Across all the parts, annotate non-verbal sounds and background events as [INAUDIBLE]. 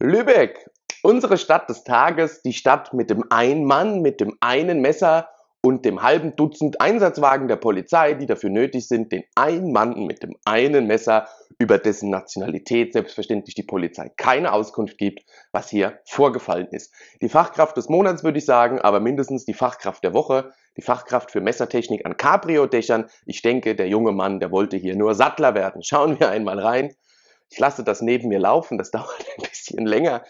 Lübeck, unsere Stadt des Tages, die Stadt mit dem einen Mann, mit dem einen Messer und dem halben Dutzend Einsatzwagen der Polizei, die dafür nötig sind, den einen Mann mit dem einen Messer, über dessen Nationalität selbstverständlich die Polizei keine Auskunft gibt, was hier vorgefallen ist. Die Fachkraft des Monats würde ich sagen, aber mindestens die Fachkraft der Woche, die Fachkraft für Messertechnik an Cabrio-Dächern. Ich denke, der junge Mann, der wollte hier nur Sattler werden. Schauen wir einmal rein ich lasse das neben mir laufen, das [LAUGHS] dauert ein bisschen länger.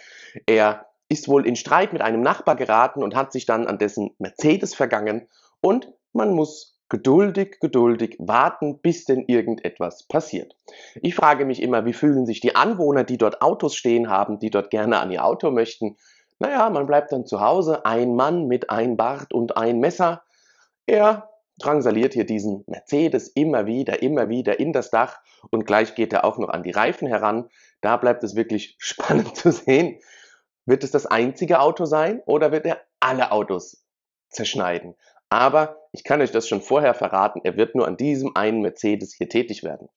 Er ist wohl in Streit mit einem Nachbar geraten und hat sich dann an dessen Mercedes vergangen und man muss geduldig, geduldig warten, bis denn irgendetwas passiert. Ich frage mich immer, wie fühlen sich die Anwohner, die dort Autos stehen haben, die dort gerne an ihr Auto möchten. Naja, man bleibt dann zu Hause, ein Mann mit ein Bart und ein Messer. Er drangsaliert hier diesen Mercedes immer wieder, immer wieder in das Dach und gleich geht er auch noch an die Reifen heran. Da bleibt es wirklich [LAUGHS] spannend zu sehen. Wird es das einzige Auto sein oder wird er alle Autos zerschneiden? Aber ich kann euch das schon vorher verraten, er wird nur an diesem einen Mercedes hier tätig werden.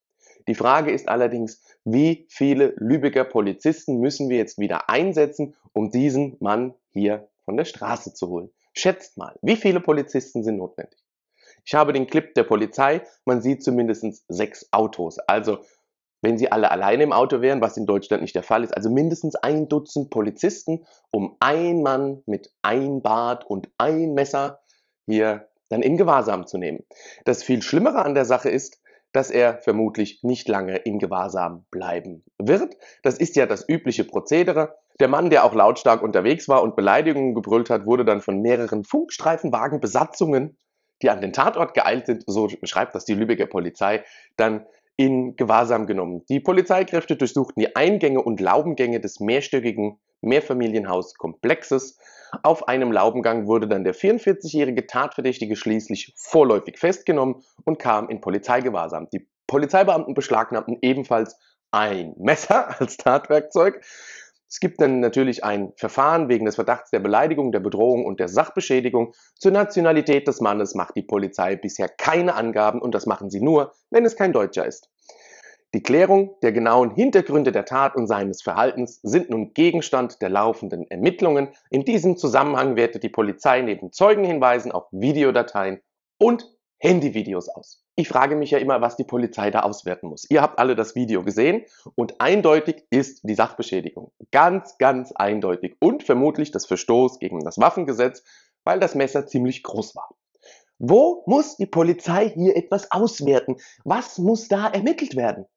Die Frage ist allerdings, wie viele Lübecker Polizisten müssen wir jetzt wieder einsetzen, um diesen Mann hier von der Straße zu holen? Schätzt mal, wie viele Polizisten sind notwendig? Ich habe den Clip der Polizei, man sieht zumindest sechs Autos. Also wenn sie alle alleine im Auto wären, was in Deutschland nicht der Fall ist, also mindestens ein Dutzend Polizisten um ein Mann mit ein Bart und ein Messer hier dann in Gewahrsam zu nehmen. Das viel Schlimmere an der Sache ist, dass er vermutlich nicht lange in Gewahrsam bleiben wird. Das ist ja das übliche Prozedere. Der Mann, der auch lautstark unterwegs war und Beleidigungen gebrüllt hat, wurde dann von mehreren Funkstreifenwagenbesatzungen die an den Tatort geeilt sind, so schreibt das die Lübecker Polizei, dann in Gewahrsam genommen. Die Polizeikräfte durchsuchten die Eingänge und Laubengänge des mehrstöckigen Mehrfamilienhauskomplexes. Auf einem Laubengang wurde dann der 44-jährige Tatverdächtige schließlich vorläufig festgenommen und kam in Polizeigewahrsam. Die Polizeibeamten beschlagnahmten ebenfalls ein Messer [LAUGHS] als Tatwerkzeug es gibt dann natürlich ein Verfahren wegen des Verdachts der Beleidigung, der Bedrohung und der Sachbeschädigung. Zur Nationalität des Mannes macht die Polizei bisher keine Angaben und das machen sie nur, wenn es kein Deutscher ist. Die Klärung der genauen Hintergründe der Tat und seines Verhaltens sind nun Gegenstand der laufenden Ermittlungen. In diesem Zusammenhang wertet die Polizei neben Zeugenhinweisen auch Videodateien und Handyvideos aus. Ich frage mich ja immer, was die Polizei da auswerten muss. Ihr habt alle das Video gesehen und eindeutig ist die Sachbeschädigung. Ganz, ganz eindeutig und vermutlich das Verstoß gegen das Waffengesetz, weil das Messer ziemlich groß war. Wo muss die Polizei hier etwas auswerten? Was muss da ermittelt werden?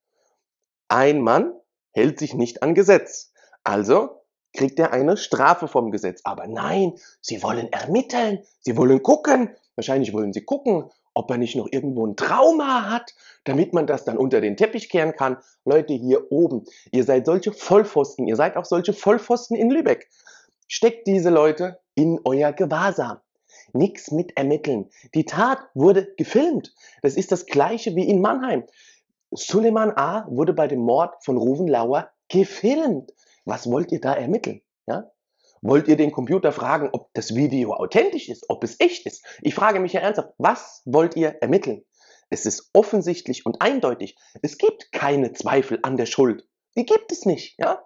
Ein Mann hält sich nicht an Gesetz. Also kriegt er eine Strafe vom Gesetz. Aber nein, sie wollen ermitteln, sie wollen gucken. Wahrscheinlich wollen sie gucken, ob er nicht noch irgendwo ein Trauma hat, damit man das dann unter den Teppich kehren kann. Leute, hier oben, ihr seid solche Vollpfosten, ihr seid auch solche Vollpfosten in Lübeck. Steckt diese Leute in euer Gewahrsam. Nichts mit ermitteln. Die Tat wurde gefilmt. Das ist das gleiche wie in Mannheim. Suleiman A. wurde bei dem Mord von Ruven Lauer gefilmt. Was wollt ihr da ermitteln? Ja? Wollt ihr den Computer fragen, ob das Video authentisch ist, ob es echt ist? Ich frage mich ja ernsthaft, was wollt ihr ermitteln? Es ist offensichtlich und eindeutig. Es gibt keine Zweifel an der Schuld. Die gibt es nicht, ja?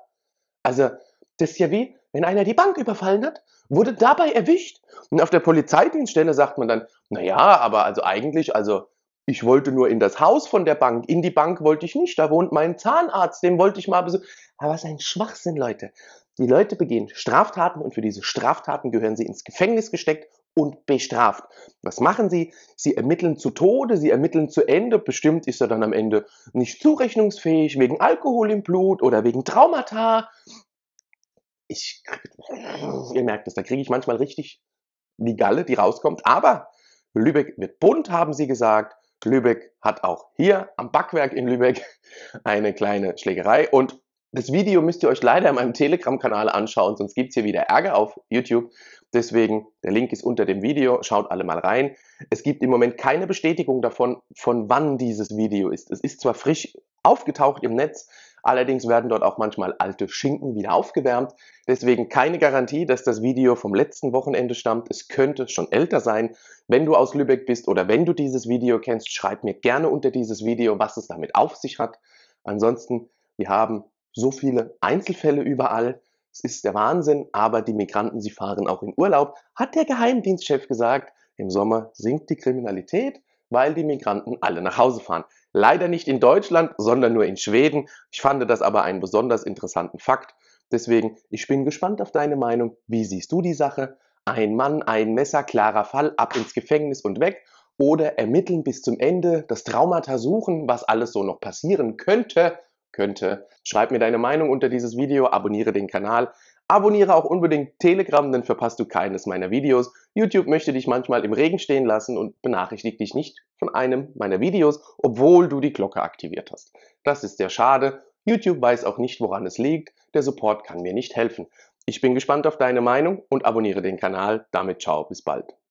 Also, das ist ja wie, wenn einer die Bank überfallen hat, wurde dabei erwischt. Und auf der Polizeidienststelle sagt man dann, naja, aber also eigentlich, also ich wollte nur in das Haus von der Bank, in die Bank wollte ich nicht, da wohnt mein Zahnarzt, den wollte ich mal besuchen. Aber was ein Schwachsinn, Leute. Die Leute begehen Straftaten und für diese Straftaten gehören sie ins Gefängnis gesteckt und bestraft. Was machen sie? Sie ermitteln zu Tode, sie ermitteln zu Ende. Bestimmt ist er dann am Ende nicht zurechnungsfähig wegen Alkohol im Blut oder wegen Traumata. Ich, ihr merkt es, da kriege ich manchmal richtig die Galle, die rauskommt. Aber Lübeck wird bunt, haben sie gesagt. Lübeck hat auch hier am Backwerk in Lübeck eine kleine Schlägerei und das Video müsst ihr euch leider in meinem Telegram-Kanal anschauen, sonst gibt es hier wieder Ärger auf YouTube. Deswegen, der Link ist unter dem Video, schaut alle mal rein. Es gibt im Moment keine Bestätigung davon, von wann dieses Video ist. Es ist zwar frisch aufgetaucht im Netz, allerdings werden dort auch manchmal alte Schinken wieder aufgewärmt. Deswegen keine Garantie, dass das Video vom letzten Wochenende stammt. Es könnte schon älter sein. Wenn du aus Lübeck bist oder wenn du dieses Video kennst, schreib mir gerne unter dieses Video, was es damit auf sich hat. Ansonsten, wir haben so viele Einzelfälle überall. Es ist der Wahnsinn, aber die Migranten, sie fahren auch in Urlaub, hat der Geheimdienstchef gesagt. Im Sommer sinkt die Kriminalität, weil die Migranten alle nach Hause fahren. Leider nicht in Deutschland, sondern nur in Schweden. Ich fand das aber einen besonders interessanten Fakt. Deswegen, ich bin gespannt auf deine Meinung. Wie siehst du die Sache? Ein Mann, ein Messer, klarer Fall, ab ins Gefängnis und weg. Oder ermitteln bis zum Ende, das Traumata suchen, was alles so noch passieren könnte könnte. Schreib mir deine Meinung unter dieses Video, abonniere den Kanal, abonniere auch unbedingt Telegram, dann verpasst du keines meiner Videos. YouTube möchte dich manchmal im Regen stehen lassen und benachrichtigt dich nicht von einem meiner Videos, obwohl du die Glocke aktiviert hast. Das ist sehr schade. YouTube weiß auch nicht, woran es liegt. Der Support kann mir nicht helfen. Ich bin gespannt auf deine Meinung und abonniere den Kanal. Damit ciao, bis bald.